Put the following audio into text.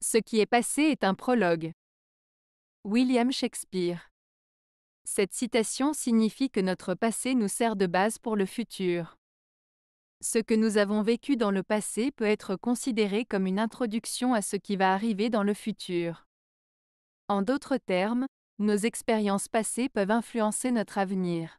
Ce qui est passé est un prologue. William Shakespeare. Cette citation signifie que notre passé nous sert de base pour le futur. Ce que nous avons vécu dans le passé peut être considéré comme une introduction à ce qui va arriver dans le futur. En d'autres termes, nos expériences passées peuvent influencer notre avenir.